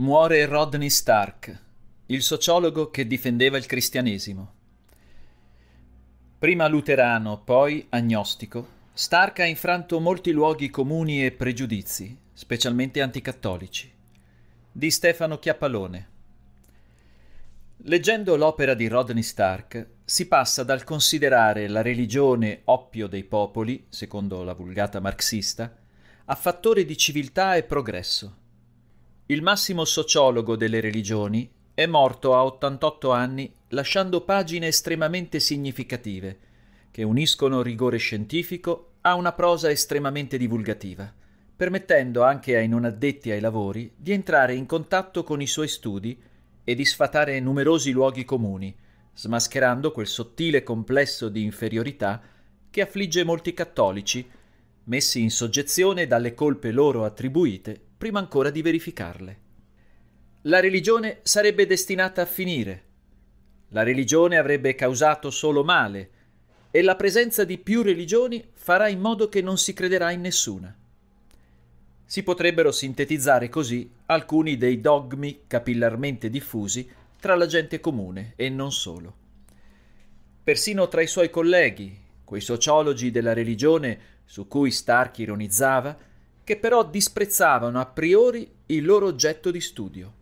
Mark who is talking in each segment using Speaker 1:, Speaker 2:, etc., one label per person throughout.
Speaker 1: Muore Rodney Stark, il sociologo che difendeva il cristianesimo. Prima luterano, poi agnostico, Stark ha infranto molti luoghi comuni e pregiudizi, specialmente anticattolici. Di Stefano Chiappalone. Leggendo l'opera di Rodney Stark, si passa dal considerare la religione oppio dei popoli, secondo la vulgata marxista, a fattore di civiltà e progresso, il massimo sociologo delle religioni, è morto a 88 anni lasciando pagine estremamente significative, che uniscono rigore scientifico a una prosa estremamente divulgativa, permettendo anche ai non addetti ai lavori di entrare in contatto con i suoi studi e di sfatare numerosi luoghi comuni, smascherando quel sottile complesso di inferiorità che affligge molti cattolici, messi in soggezione dalle colpe loro attribuite prima ancora di verificarle. La religione sarebbe destinata a finire. La religione avrebbe causato solo male e la presenza di più religioni farà in modo che non si crederà in nessuna. Si potrebbero sintetizzare così alcuni dei dogmi capillarmente diffusi tra la gente comune e non solo. Persino tra i suoi colleghi, quei sociologi della religione su cui Stark ironizzava, che però disprezzavano a priori il loro oggetto di studio.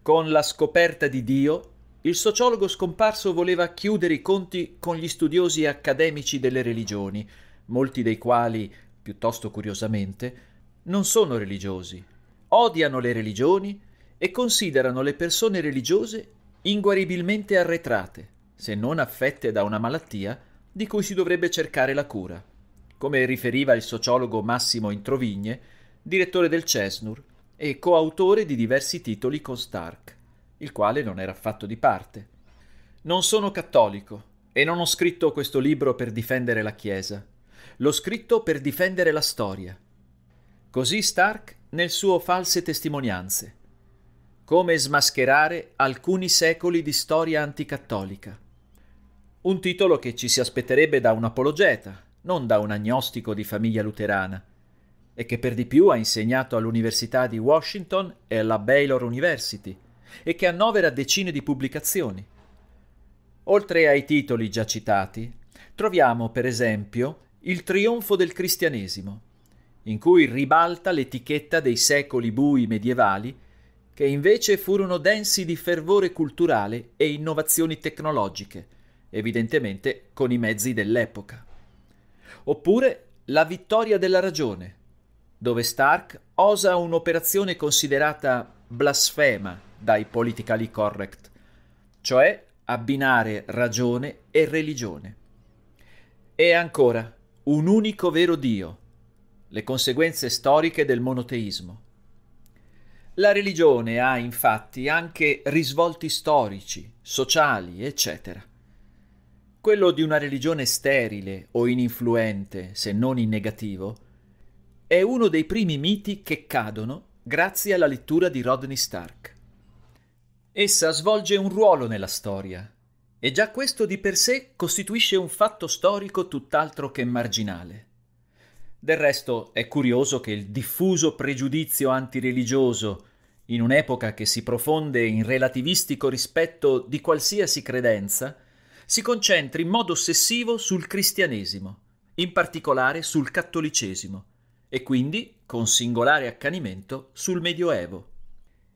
Speaker 1: Con la scoperta di Dio, il sociologo scomparso voleva chiudere i conti con gli studiosi accademici delle religioni, molti dei quali, piuttosto curiosamente, non sono religiosi, odiano le religioni e considerano le persone religiose inguaribilmente arretrate, se non affette da una malattia di cui si dovrebbe cercare la cura come riferiva il sociologo Massimo Introvigne, direttore del Cesnur e coautore di diversi titoli con Stark, il quale non era affatto di parte. Non sono cattolico e non ho scritto questo libro per difendere la Chiesa, l'ho scritto per difendere la storia. Così Stark nel suo False testimonianze. Come smascherare alcuni secoli di storia anticattolica. Un titolo che ci si aspetterebbe da un apologeta, non da un agnostico di famiglia luterana, e che per di più ha insegnato all'Università di Washington e alla Baylor University, e che annovera decine di pubblicazioni. Oltre ai titoli già citati, troviamo per esempio Il trionfo del cristianesimo, in cui ribalta l'etichetta dei secoli bui medievali, che invece furono densi di fervore culturale e innovazioni tecnologiche, evidentemente con i mezzi dell'epoca oppure La vittoria della ragione, dove Stark osa un'operazione considerata blasfema dai politically correct, cioè abbinare ragione e religione. E ancora, un unico vero Dio, le conseguenze storiche del monoteismo. La religione ha infatti anche risvolti storici, sociali, eccetera quello di una religione sterile o ininfluente, se non in negativo, è uno dei primi miti che cadono grazie alla lettura di Rodney Stark. Essa svolge un ruolo nella storia, e già questo di per sé costituisce un fatto storico tutt'altro che marginale. Del resto è curioso che il diffuso pregiudizio antireligioso, in un'epoca che si profonde in relativistico rispetto di qualsiasi credenza, si concentri in modo ossessivo sul cristianesimo, in particolare sul cattolicesimo, e quindi, con singolare accanimento, sul Medioevo.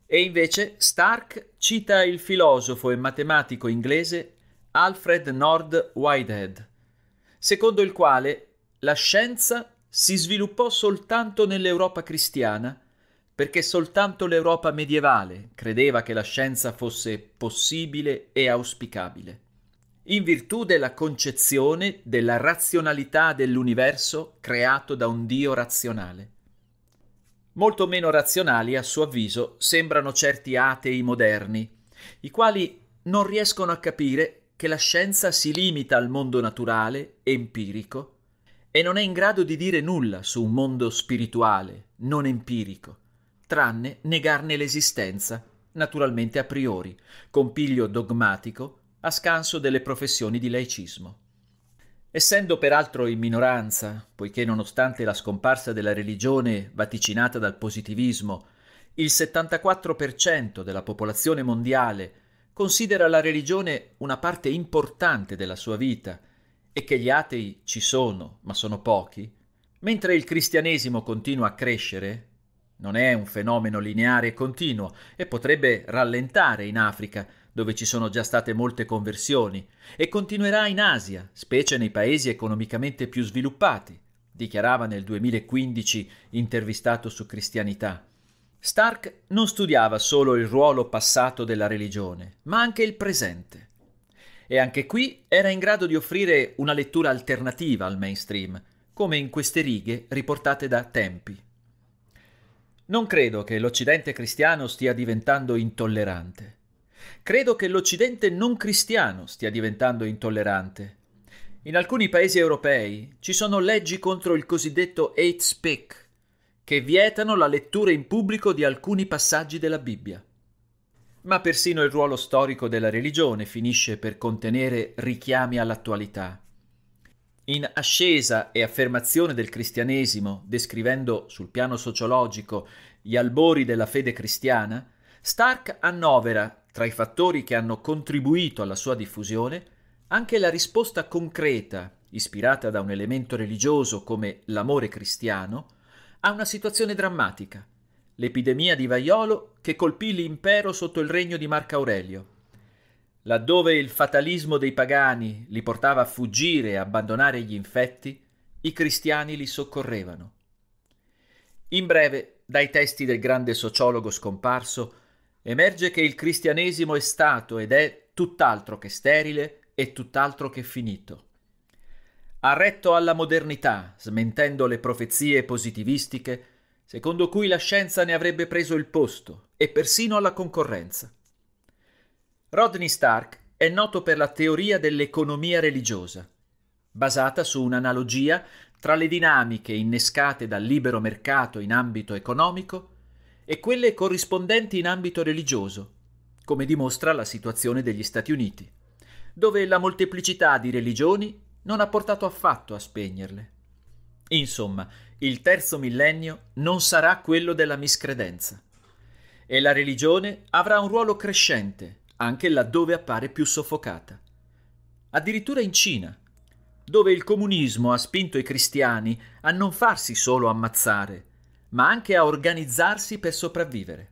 Speaker 1: E invece Stark cita il filosofo e matematico inglese Alfred Nord Whitehead, secondo il quale la scienza si sviluppò soltanto nell'Europa cristiana, perché soltanto l'Europa medievale credeva che la scienza fosse possibile e auspicabile in virtù della concezione della razionalità dell'universo creato da un Dio razionale. Molto meno razionali, a suo avviso, sembrano certi atei moderni, i quali non riescono a capire che la scienza si limita al mondo naturale, empirico, e non è in grado di dire nulla su un mondo spirituale, non empirico, tranne negarne l'esistenza, naturalmente a priori, con piglio dogmatico a scanso delle professioni di laicismo. Essendo peraltro in minoranza, poiché nonostante la scomparsa della religione vaticinata dal positivismo, il 74% della popolazione mondiale considera la religione una parte importante della sua vita e che gli atei ci sono, ma sono pochi, mentre il cristianesimo continua a crescere, non è un fenomeno lineare e continuo e potrebbe rallentare in Africa dove ci sono già state molte conversioni, e continuerà in Asia, specie nei paesi economicamente più sviluppati, dichiarava nel 2015 intervistato su Cristianità. Stark non studiava solo il ruolo passato della religione, ma anche il presente. E anche qui era in grado di offrire una lettura alternativa al mainstream, come in queste righe riportate da Tempi. Non credo che l'Occidente cristiano stia diventando intollerante. Credo che l'Occidente non cristiano stia diventando intollerante. In alcuni paesi europei ci sono leggi contro il cosiddetto hate speak, che vietano la lettura in pubblico di alcuni passaggi della Bibbia. Ma persino il ruolo storico della religione finisce per contenere richiami all'attualità. In ascesa e affermazione del cristianesimo, descrivendo sul piano sociologico gli albori della fede cristiana, Stark annovera tra i fattori che hanno contribuito alla sua diffusione, anche la risposta concreta, ispirata da un elemento religioso come l'amore cristiano, a una situazione drammatica, l'epidemia di vaiolo che colpì l'impero sotto il regno di Marco Aurelio. Laddove il fatalismo dei pagani li portava a fuggire e abbandonare gli infetti, i cristiani li soccorrevano. In breve, dai testi del grande sociologo scomparso, emerge che il cristianesimo è stato ed è tutt'altro che sterile e tutt'altro che finito. Ha retto alla modernità, smentendo le profezie positivistiche, secondo cui la scienza ne avrebbe preso il posto, e persino alla concorrenza. Rodney Stark è noto per la teoria dell'economia religiosa, basata su un'analogia tra le dinamiche innescate dal libero mercato in ambito economico e quelle corrispondenti in ambito religioso, come dimostra la situazione degli Stati Uniti, dove la molteplicità di religioni non ha portato affatto a spegnerle. Insomma, il terzo millennio non sarà quello della miscredenza e la religione avrà un ruolo crescente anche laddove appare più soffocata. Addirittura in Cina, dove il comunismo ha spinto i cristiani a non farsi solo ammazzare, ma anche a organizzarsi per sopravvivere.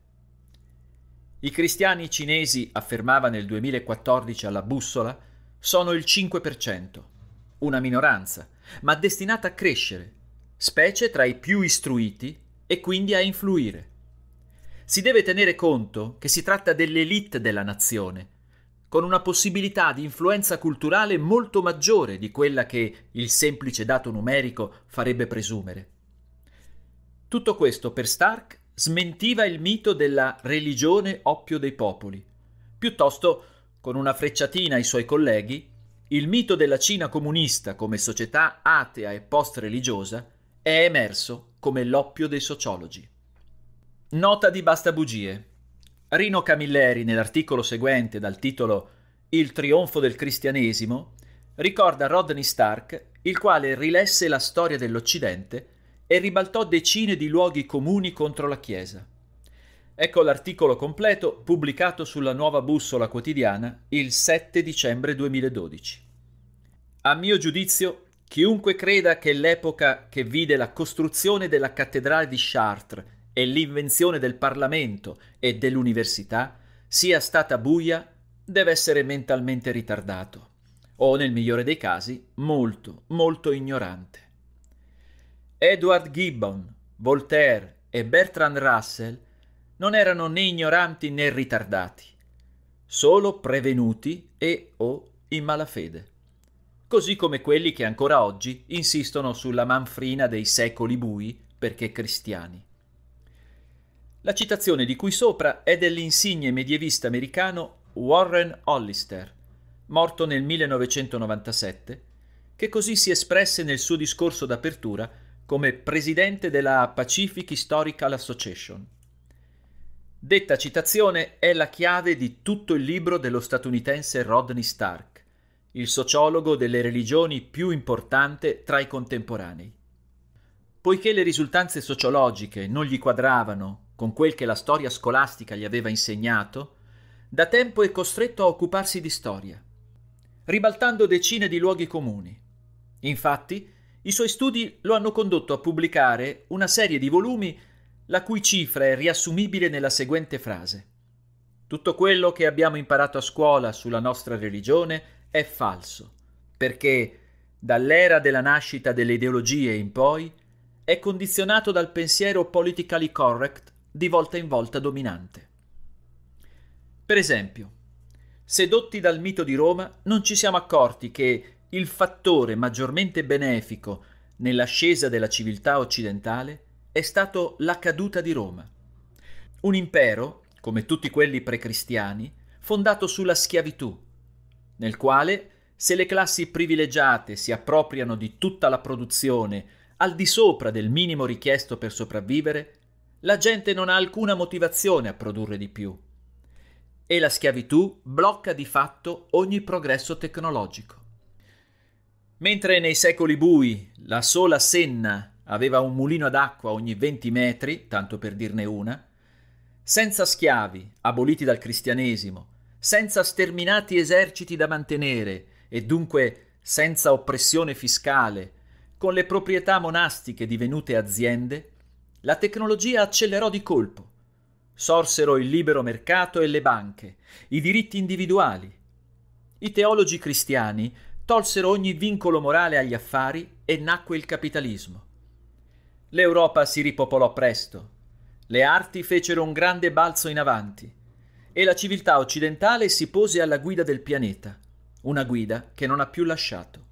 Speaker 1: I cristiani cinesi, affermava nel 2014 alla bussola, sono il 5%, una minoranza, ma destinata a crescere, specie tra i più istruiti e quindi a influire. Si deve tenere conto che si tratta dell'elite della nazione, con una possibilità di influenza culturale molto maggiore di quella che il semplice dato numerico farebbe presumere. Tutto questo per Stark smentiva il mito della religione oppio dei popoli. Piuttosto, con una frecciatina ai suoi colleghi, il mito della Cina comunista come società atea e post-religiosa è emerso come l'oppio dei sociologi. Nota di basta bugie. Rino Camilleri, nell'articolo seguente dal titolo Il trionfo del cristianesimo, ricorda Rodney Stark, il quale rilesse la storia dell'Occidente e ribaltò decine di luoghi comuni contro la Chiesa. Ecco l'articolo completo pubblicato sulla nuova bussola quotidiana il 7 dicembre 2012. A mio giudizio, chiunque creda che l'epoca che vide la costruzione della cattedrale di Chartres e l'invenzione del Parlamento e dell'università sia stata buia deve essere mentalmente ritardato o nel migliore dei casi molto, molto ignorante. Edward Gibbon, Voltaire e Bertrand Russell non erano né ignoranti né ritardati, solo prevenuti e o in malafede. Così come quelli che ancora oggi insistono sulla manfrina dei secoli bui perché cristiani. La citazione di cui sopra è dell'insigne medievista americano Warren Hollister, morto nel 1997, che così si espresse nel suo discorso d'apertura come presidente della Pacific Historical Association. Detta citazione è la chiave di tutto il libro dello statunitense Rodney Stark, il sociologo delle religioni più importante tra i contemporanei. Poiché le risultanze sociologiche non gli quadravano con quel che la storia scolastica gli aveva insegnato, da tempo è costretto a occuparsi di storia, ribaltando decine di luoghi comuni. Infatti, i suoi studi lo hanno condotto a pubblicare una serie di volumi la cui cifra è riassumibile nella seguente frase. Tutto quello che abbiamo imparato a scuola sulla nostra religione è falso, perché dall'era della nascita delle ideologie in poi è condizionato dal pensiero politically correct di volta in volta dominante. Per esempio, sedotti dal mito di Roma, non ci siamo accorti che il fattore maggiormente benefico nell'ascesa della civiltà occidentale è stato la caduta di Roma. Un impero, come tutti quelli precristiani, fondato sulla schiavitù, nel quale se le classi privilegiate si appropriano di tutta la produzione al di sopra del minimo richiesto per sopravvivere, la gente non ha alcuna motivazione a produrre di più. E la schiavitù blocca di fatto ogni progresso tecnologico. Mentre nei secoli bui la sola Senna aveva un mulino d'acqua ogni 20 metri, tanto per dirne una, senza schiavi, aboliti dal cristianesimo, senza sterminati eserciti da mantenere e dunque senza oppressione fiscale, con le proprietà monastiche divenute aziende, la tecnologia accelerò di colpo. Sorsero il libero mercato e le banche, i diritti individuali. I teologi cristiani tolsero ogni vincolo morale agli affari e nacque il capitalismo. L'Europa si ripopolò presto, le arti fecero un grande balzo in avanti e la civiltà occidentale si pose alla guida del pianeta, una guida che non ha più lasciato.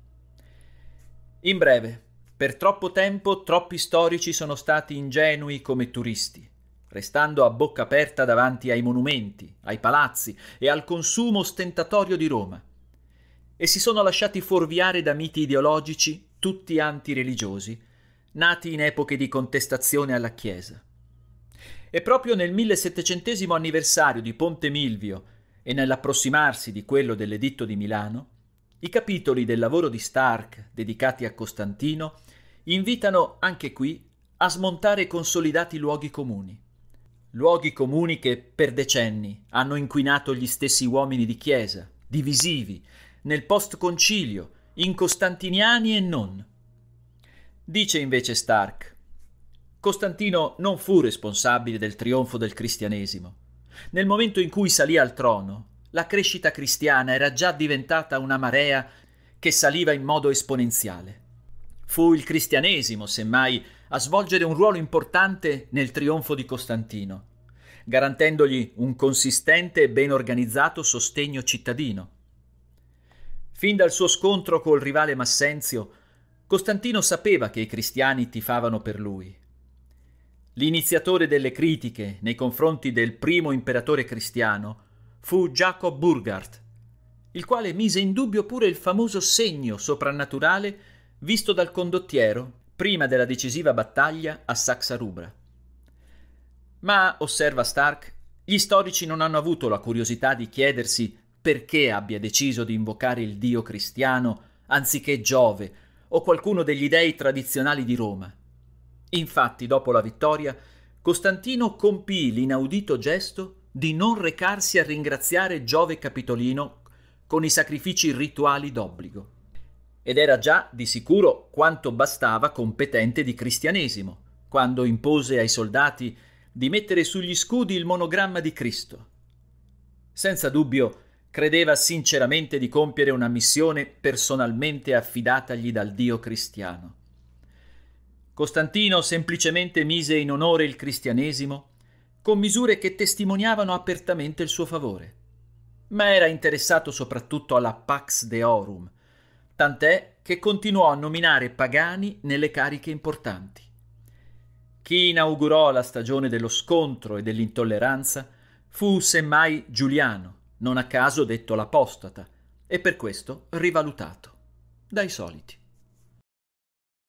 Speaker 1: In breve, per troppo tempo troppi storici sono stati ingenui come turisti, restando a bocca aperta davanti ai monumenti, ai palazzi e al consumo ostentatorio di Roma e si sono lasciati fuorviare da miti ideologici, tutti antireligiosi, nati in epoche di contestazione alla Chiesa. E proprio nel 1700 anniversario di Ponte Milvio e nell'approssimarsi di quello dell'Editto di Milano, i capitoli del lavoro di Stark dedicati a Costantino invitano anche qui a smontare consolidati luoghi comuni. Luoghi comuni che per decenni hanno inquinato gli stessi uomini di chiesa, divisivi, nel post-concilio, in Costantiniani e non. Dice invece Stark, Costantino non fu responsabile del trionfo del cristianesimo. Nel momento in cui salì al trono, la crescita cristiana era già diventata una marea che saliva in modo esponenziale. Fu il cristianesimo, semmai, a svolgere un ruolo importante nel trionfo di Costantino, garantendogli un consistente e ben organizzato sostegno cittadino. Fin dal suo scontro col rivale Massenzio, Costantino sapeva che i cristiani tifavano per lui. L'iniziatore delle critiche nei confronti del primo imperatore cristiano fu Jacob Burgart, il quale mise in dubbio pure il famoso segno soprannaturale visto dal condottiero prima della decisiva battaglia a Saxarubra. Ma, osserva Stark, gli storici non hanno avuto la curiosità di chiedersi perché abbia deciso di invocare il dio cristiano anziché Giove o qualcuno degli dei tradizionali di Roma. Infatti, dopo la vittoria, Costantino compì l'inaudito gesto di non recarsi a ringraziare Giove Capitolino con i sacrifici rituali d'obbligo. Ed era già, di sicuro, quanto bastava competente di cristianesimo, quando impose ai soldati di mettere sugli scudi il monogramma di Cristo. Senza dubbio, credeva sinceramente di compiere una missione personalmente affidatagli dal Dio cristiano. Costantino semplicemente mise in onore il cristianesimo con misure che testimoniavano apertamente il suo favore, ma era interessato soprattutto alla Pax Deorum, tant'è che continuò a nominare pagani nelle cariche importanti. Chi inaugurò la stagione dello scontro e dell'intolleranza fu semmai Giuliano, non a caso detto l'apostata, e per questo rivalutato dai soliti.